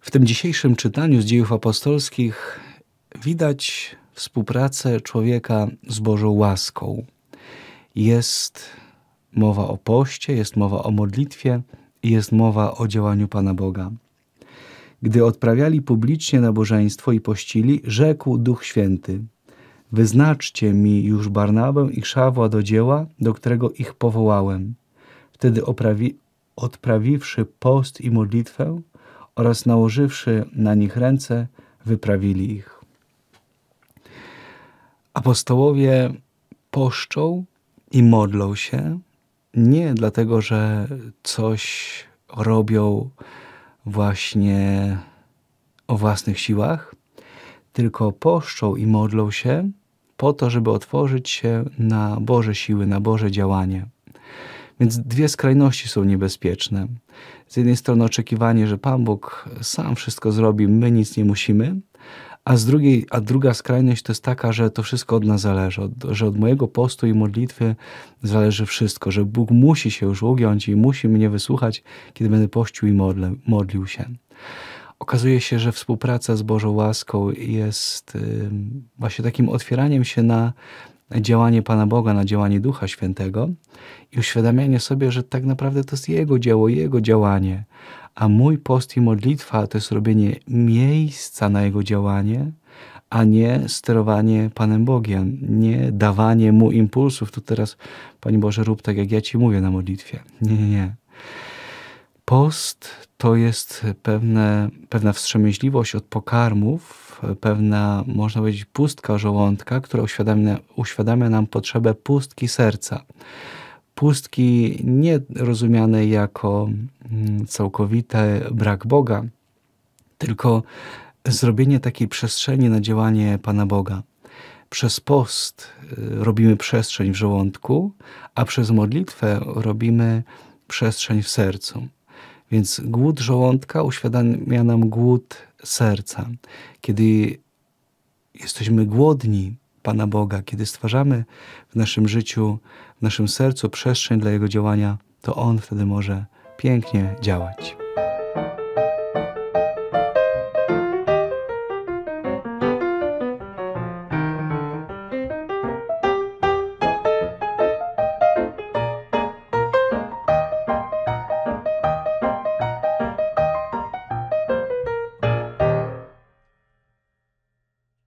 W tym dzisiejszym czytaniu z dziejów apostolskich widać współpracę człowieka z Bożą łaską. Jest mowa o poście, jest mowa o modlitwie, jest mowa o działaniu Pana Boga. Gdy odprawiali publicznie nabożeństwo i pościli, rzekł Duch Święty: Wyznaczcie mi już Barnabę i Szawła do dzieła, do którego ich powołałem. Wtedy odprawiwszy post i modlitwę, oraz nałożywszy na nich ręce, wyprawili ich. Apostołowie poszczą i modlą się nie dlatego, że coś robią właśnie o własnych siłach, tylko poszczą i modlą się po to, żeby otworzyć się na Boże siły, na Boże działanie. Więc dwie skrajności są niebezpieczne. Z jednej strony oczekiwanie, że Pan Bóg sam wszystko zrobi, my nic nie musimy, a, z drugiej, a druga skrajność to jest taka, że to wszystko od nas zależy, od, że od mojego postu i modlitwy zależy wszystko, że Bóg musi się już ugiąć i musi mnie wysłuchać, kiedy będę pościł i modlił się. Okazuje się, że współpraca z Bożą łaską jest właśnie takim otwieraniem się na, działanie Pana Boga, na działanie Ducha Świętego i uświadamianie sobie, że tak naprawdę to jest Jego dzieło, Jego działanie, a mój post i modlitwa to jest robienie miejsca na Jego działanie, a nie sterowanie Panem Bogiem, nie dawanie Mu impulsów. Tu teraz, Panie Boże, rób tak, jak ja Ci mówię na modlitwie. Nie, nie, nie. Post to jest pewne, pewna wstrzemięźliwość od pokarmów, pewna, można powiedzieć, pustka żołądka, która uświadamia, uświadamia nam potrzebę pustki serca. Pustki nie rozumianej jako mm, całkowity brak Boga, tylko zrobienie takiej przestrzeni na działanie Pana Boga. Przez post y, robimy przestrzeń w żołądku, a przez modlitwę robimy przestrzeń w sercu. Więc głód żołądka uświadamia nam głód serca. Kiedy jesteśmy głodni Pana Boga, kiedy stwarzamy w naszym życiu, w naszym sercu przestrzeń dla Jego działania, to On wtedy może pięknie działać.